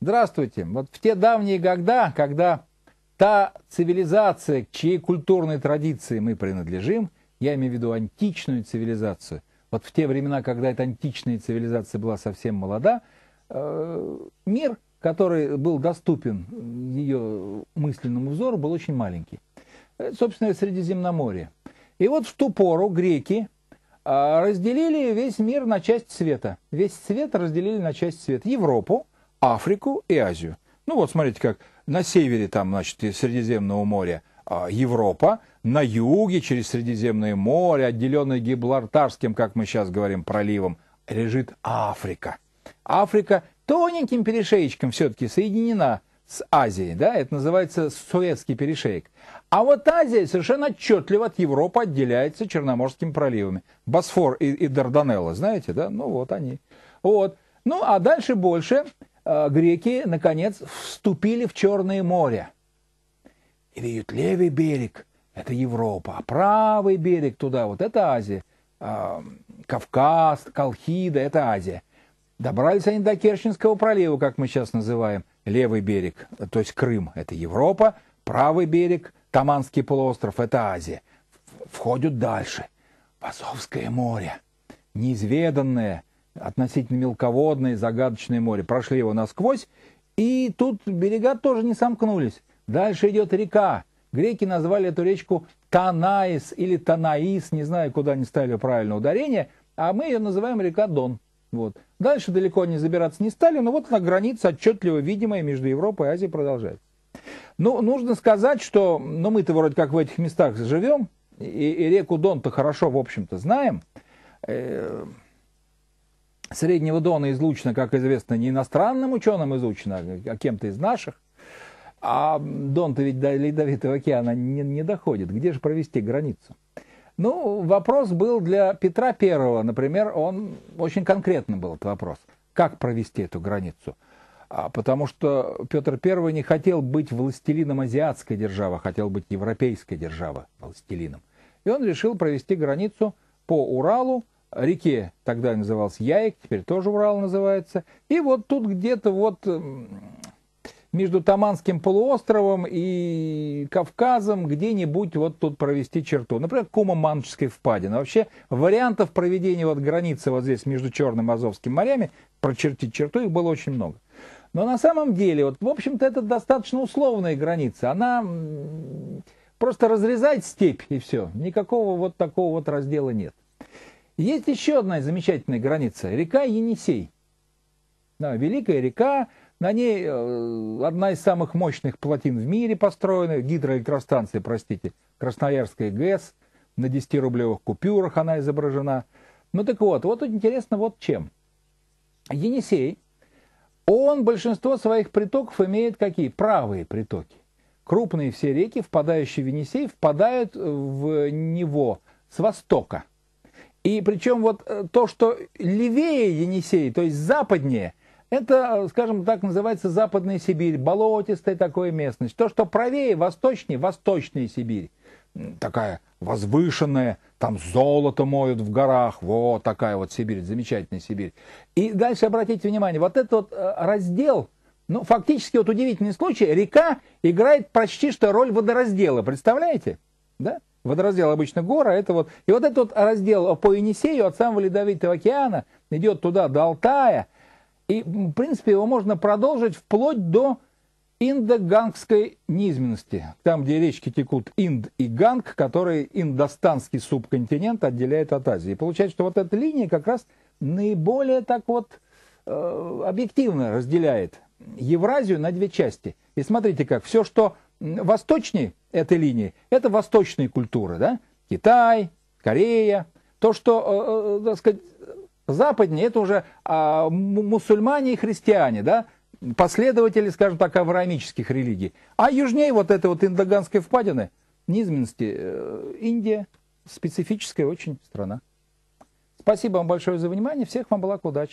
Здравствуйте. Вот в те давние года, когда та цивилизация, к чьей культурной традиции мы принадлежим, я имею в виду античную цивилизацию, вот в те времена, когда эта античная цивилизация была совсем молода, э, мир, который был доступен ее мысленному взору, был очень маленький. Э, собственно, Средиземноморье. И вот в ту пору греки а, разделили весь мир на часть света. Весь свет разделили на часть света. Европу, Африку и Азию. Ну вот смотрите, как на севере там, значит, Средиземного моря а, Европа, на юге через Средиземное море, отделенное Гибралтарским, как мы сейчас говорим, проливом, лежит Африка. Африка тоненьким перешеечком все-таки соединена с Азией, да, это называется Суэцкий перешеек. А вот Азия совершенно отчетливо от Европы отделяется Черноморскими проливами. Босфор и, и Дарданелла, знаете, да, ну вот они. Вот. Ну, а дальше больше Э, греки, наконец, вступили в Черное море. И видят, левый берег – это Европа, а правый берег туда – вот это Азия. А, Кавказ, Колхида – это Азия. Добрались они до Керченского пролива, как мы сейчас называем. Левый берег, то есть Крым – это Европа, правый берег, Таманский полуостров – это Азия. Входят дальше. В Азовское море, неизведанное – относительно мелководное загадочное море. Прошли его насквозь, и тут берега тоже не сомкнулись. Дальше идет река. Греки назвали эту речку Танаис или Танаис, не знаю, куда они ставили правильное ударение, а мы ее называем река Дон. Вот. Дальше далеко они забираться не стали, но вот она граница отчетливо видимая между Европой и Азией продолжается. Ну, нужно сказать, что ну, мы-то вроде как в этих местах живем, и, и реку Дон-то хорошо, в общем-то, знаем. Э -э Среднего Дона излучено, как известно, не иностранным ученым изучено, а кем-то из наших. А Дон-то ведь до Ледовитого океана не, не доходит. Где же провести границу? Ну, вопрос был для Петра Первого, например, он очень конкретно был этот вопрос. Как провести эту границу? А, потому что Петр Первый не хотел быть властелином азиатской державы, а хотел быть европейской державы властелином. И он решил провести границу по Уралу реке, тогда назывался Яек, теперь тоже Урал называется. И вот тут где-то вот между Таманским полуостровом и Кавказом где-нибудь вот тут провести черту. Например, Кума-Маншской впадины. Вообще вариантов проведения вот границы вот здесь между Черным и Азовским морями, прочертить черту, их было очень много. Но на самом деле, вот, в общем-то, это достаточно условная граница. Она просто разрезает степь и все. Никакого вот такого вот раздела нет. Есть еще одна замечательная граница – река Енисей. Да, великая река, на ней э, одна из самых мощных плотин в мире построена, гидроэлектростанция, простите, Красноярская ГЭС, на 10-рублевых купюрах она изображена. Ну так вот, вот интересно вот чем. Енисей, он большинство своих притоков имеет какие? Правые притоки. Крупные все реки, впадающие в Енисей, впадают в него с востока – и причем вот э, то, что левее Енисей, то есть западнее, это, э, скажем так, называется Западная Сибирь, болотистая такое местность. То, что правее, восточнее, Восточная Сибирь. Такая возвышенная, там золото моют в горах, вот такая вот Сибирь, замечательная Сибирь. И дальше обратите внимание, вот этот вот э, раздел, ну, фактически вот удивительный случай, река играет почти что роль водораздела, представляете? Да? Водораздел обычно гора, это вот... И вот этот вот раздел по Енисею от самого Ледовитого океана идет туда, до Алтая. И, в принципе, его можно продолжить вплоть до Индо-Гангской низменности, там, где речки текут Инд и Ганг, которые индостанский субконтинент отделяет от Азии. Получается, что вот эта линия как раз наиболее так вот э, объективно разделяет Евразию на две части. И смотрите как, все, что восточнее этой линии, это восточные культуры, да? Китай, Корея. То, что, э, э, так сказать, западнее, это уже а, мусульмане и христиане, да? последователи, скажем так, авраамических религий. А южнее вот этой вот индоганской впадины, низменности, э, Индия, специфическая очень страна. Спасибо вам большое за внимание, всех вам благ, удачи.